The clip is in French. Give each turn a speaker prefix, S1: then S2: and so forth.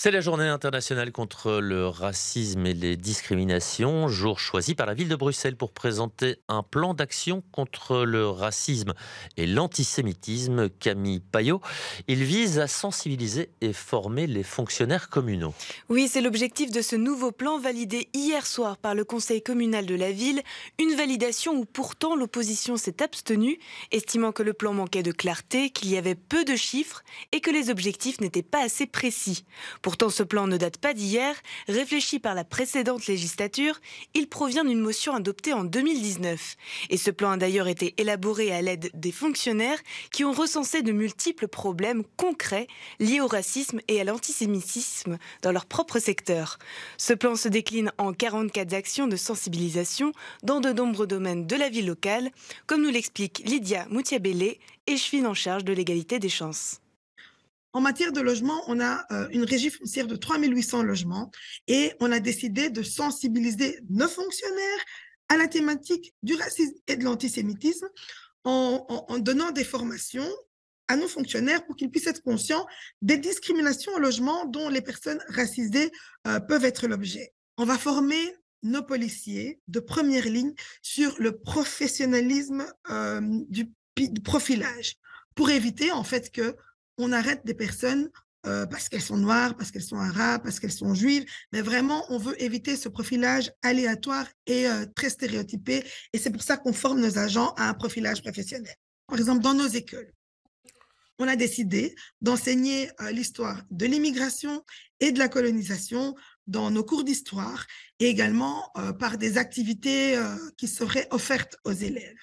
S1: C'est la journée internationale contre le racisme et les discriminations, jour choisi par la ville de Bruxelles pour présenter un plan d'action contre le racisme et l'antisémitisme. Camille Payot, il vise à sensibiliser et former les fonctionnaires communaux.
S2: Oui, c'est l'objectif de ce nouveau plan validé hier soir par le conseil communal de la ville, une validation où pourtant l'opposition s'est abstenue, estimant que le plan manquait de clarté, qu'il y avait peu de chiffres et que les objectifs n'étaient pas assez précis. Pourtant, ce plan ne date pas d'hier. Réfléchi par la précédente législature, il provient d'une motion adoptée en 2019. Et ce plan a d'ailleurs été élaboré à l'aide des fonctionnaires qui ont recensé de multiples problèmes concrets liés au racisme et à l'antisémitisme dans leur propre secteur. Ce plan se décline en 44 actions de sensibilisation dans de nombreux domaines de la vie locale, comme nous l'explique Lydia Moutiabélé, échevine en charge de l'égalité des chances. En matière de logement, on a euh, une régie
S3: foncière de 3800 logements et on a décidé de sensibiliser nos fonctionnaires à la thématique du racisme et de l'antisémitisme en, donnant des formations à nos fonctionnaires pour qu'ils puissent être conscients des discriminations au logement dont les personnes racisées euh, peuvent être l'objet. On va former nos policiers de première ligne sur le professionnalisme euh, du, profilage pour éviter en fait que on arrête des personnes euh, parce qu'elles sont noires, parce qu'elles sont arabes, parce qu'elles sont juives. Mais vraiment, on veut éviter ce profilage aléatoire et euh, très stéréotypé. Et c'est pour ça qu'on forme nos agents à un profilage professionnel. Par exemple, dans nos écoles, on a décidé d'enseigner euh, l'histoire de l'immigration et de la colonisation dans nos cours d'histoire et également par des activités qui seraient offertes aux élèves.